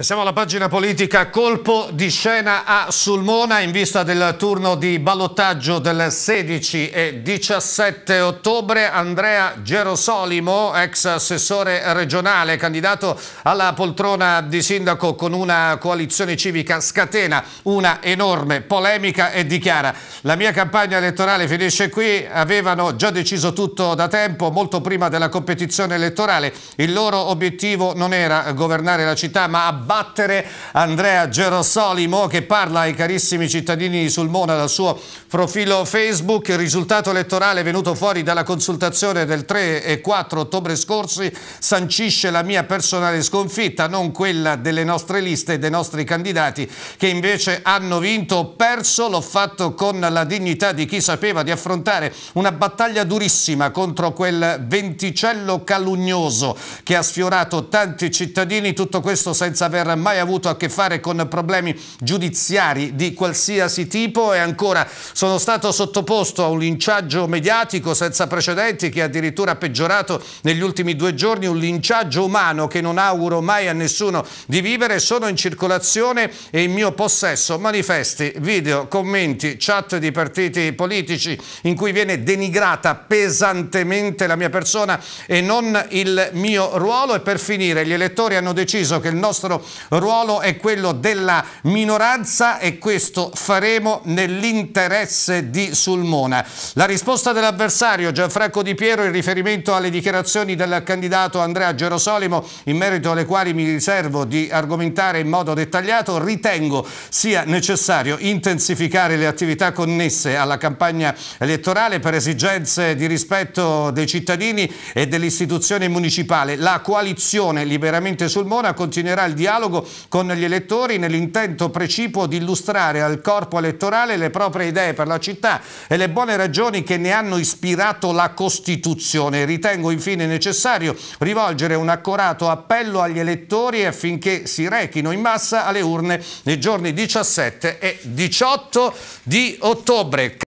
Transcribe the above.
E siamo alla pagina politica, colpo di scena a Sulmona in vista del turno di ballottaggio del 16 e 17 ottobre. Andrea Gerosolimo, ex assessore regionale, candidato alla poltrona di sindaco con una coalizione civica, scatena una enorme polemica e dichiara la mia campagna elettorale finisce qui, avevano già deciso tutto da tempo, molto prima della competizione elettorale. Il loro obiettivo non era governare la città ma abbattere battere Andrea Gerosolimo che parla ai carissimi cittadini di Sulmona dal suo profilo Facebook. Il risultato elettorale venuto fuori dalla consultazione del 3 e 4 ottobre scorsi sancisce la mia personale sconfitta, non quella delle nostre liste e dei nostri candidati che invece hanno vinto o perso. L'ho fatto con la dignità di chi sapeva di affrontare una battaglia durissima contro quel venticello calunioso che ha sfiorato tanti cittadini, tutto questo senza aver aver mai avuto a che fare con problemi giudiziari di qualsiasi tipo e ancora sono stato sottoposto a un linciaggio mediatico senza precedenti che è addirittura peggiorato negli ultimi due giorni, un linciaggio umano che non auguro mai a nessuno di vivere, sono in circolazione e in mio possesso manifesti, video, commenti, chat di partiti politici in cui viene denigrata pesantemente la mia persona e non il mio ruolo e per finire gli elettori hanno deciso che il nostro ruolo è quello della minoranza e questo faremo nell'interesse di Sulmona. La risposta dell'avversario Gianfranco Di Piero in riferimento alle dichiarazioni del candidato Andrea Gerosolimo in merito alle quali mi riservo di argomentare in modo dettagliato, ritengo sia necessario intensificare le attività connesse alla campagna elettorale per esigenze di rispetto dei cittadini e dell'istituzione municipale. La coalizione Liberamente Sulmona continuerà il dialogo dialogo con gli elettori nell'intento precipuo di illustrare al corpo elettorale le proprie idee per la città e le buone ragioni che ne hanno ispirato la Costituzione. Ritengo infine necessario rivolgere un accorato appello agli elettori affinché si rechino in massa alle urne nei giorni 17 e 18 di ottobre.